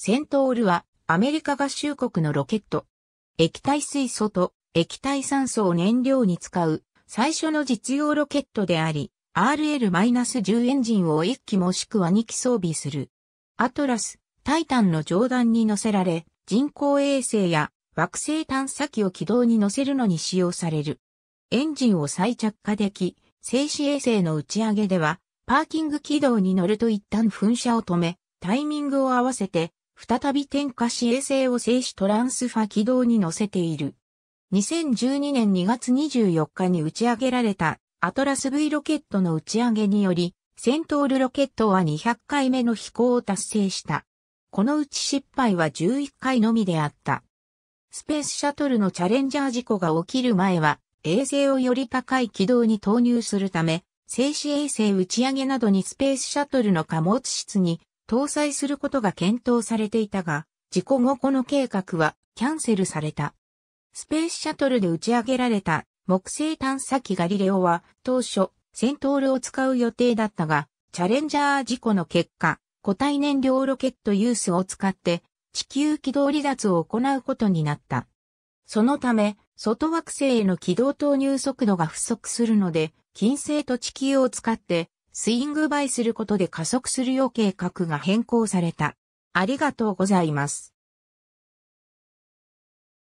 セントールはアメリカ合衆国のロケット。液体水素と液体酸素を燃料に使う最初の実用ロケットであり、RL-10 エンジンを1機もしくは2機装備する。アトラス、タイタンの上段に乗せられ、人工衛星や惑星探査機を軌道に乗せるのに使用される。エンジンを再着火でき、静止衛星の打ち上げでは、パーキング軌道に乗ると一旦噴射を止め、タイミングを合わせて再び点火し衛星を静止トランスファ軌道に乗せている。2012年2月24日に打ち上げられたアトラス V ロケットの打ち上げにより、セントールロケットは200回目の飛行を達成した。このうち失敗は11回のみであった。スペースシャトルのチャレンジャー事故が起きる前は、衛星をより高い軌道に投入するため、静止衛星打ち上げなどにスペースシャトルの貨物室に搭載することが検討されていたが、事故後この計画はキャンセルされた。スペースシャトルで打ち上げられた木星探査機ガリレオは当初セントールを使う予定だったが、チャレンジャー事故の結果、固体燃料ロケットユースを使って地球軌道離脱を行うことになった。そのため、外惑星への軌道投入速度が不足するので、金星と地球を使ってスイングバイすることで加速するよう計画が変更された。ありがとうございます。